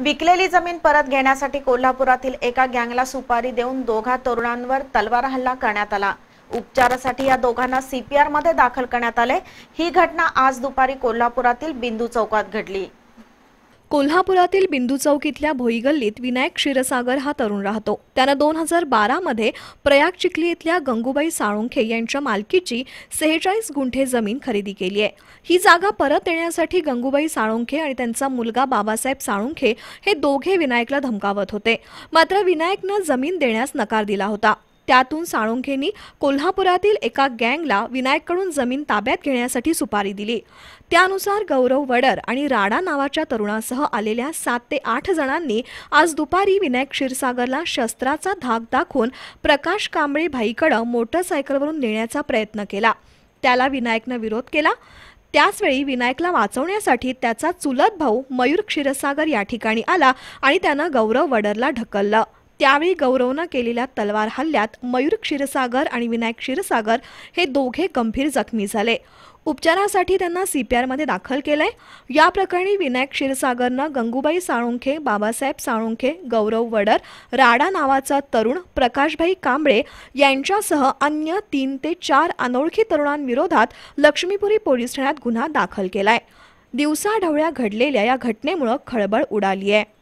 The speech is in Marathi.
विकलेली जमीन परत घेण्यासाठी कोल्हापुरातील एका गँगला सुपारी देऊन दोघा तरुणांवर तलवार हल्ला करण्यात आला उपचारासाठी या दोघांना सीपीआर मध्ये दाखल करण्यात आले ही घटना आज दुपारी कोल्हापुरातील बिंदू चौकात घडली कोल्हापुरातील बिंदू चौक इथल्या भोई गल्लीत विनायक क्षीरसागर हा तरुण राहतो त्यानं दोन हजार बारामध्ये प्रयाग चिखली इथल्या गंगूबाई साळुंखे यांच्या मालकीची सेहेचाळीस गुंठे जमीन खरेदी केली आहे ही जागा परत येण्यासाठी गंगूबाई साळुंखे आणि त्यांचा मुलगा बाबासाहेब साळुंखे हे दोघे विनायकला धमकावत होते मात्र विनायकनं जमीन देण्यास नकार दिला होता त्यातून साळुंखेंनी कोल्हापुरातील एका गँगला विनायककडून जमीन ताब्यात घेण्यासाठी सुपारी दिली त्यानुसार गौरव वडर आणि राडा नावाच्या तरुणासह आलेल्या सात ते आठ जणांनी आज दुपारी विनायक क्षीरसागरला शस्त्राचा धाक दाखवून प्रकाश कांबळे भाईकडं मोटरसायकलवरून नेण्याचा प्रयत्न केला त्याला विनायकनं विरोध केला त्याचवेळी विनायकला वाचवण्यासाठी त्याचा चुलत भाऊ मयूर क्षीरसागर या ठिकाणी आला आणि त्यानं गौरव वडरला ढकललं त्यावेळी गौरवनं केलेल्या तलवार हल्ल्यात मयूर क्षीरसागर आणि विनायक क्षीरसागर हे दोघे गंभीर जखमी झाले उपचारासाठी त्यांना सीपीआरमध्ये दाखल केलंय या प्रकरणी विनायक क्षीरसागरनं गंगूबाई साळुंखे बाबासाहेब साळुंखे गौरव वडर राडा नावाचा तरुण प्रकाशभाई कांबळे यांच्यासह अन्य तीन ते चार अनोळखी तरुणांविरोधात लक्ष्मीपुरी पोलीस ठाण्यात गुन्हा दाखल केलाय दिवसाढवळ्या घडलेल्या या घटनेमुळं खळबळ उडाली आहे